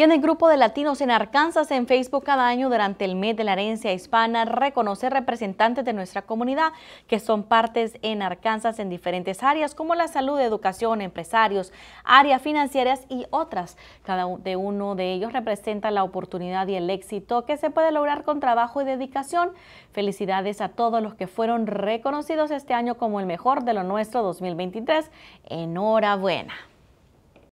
Viene el grupo de latinos en Arkansas en Facebook cada año durante el mes de la herencia hispana reconoce representantes de nuestra comunidad que son partes en Arkansas en diferentes áreas como la salud, educación, empresarios, áreas financieras y otras. Cada uno de ellos representa la oportunidad y el éxito que se puede lograr con trabajo y dedicación. Felicidades a todos los que fueron reconocidos este año como el mejor de lo nuestro 2023. Enhorabuena.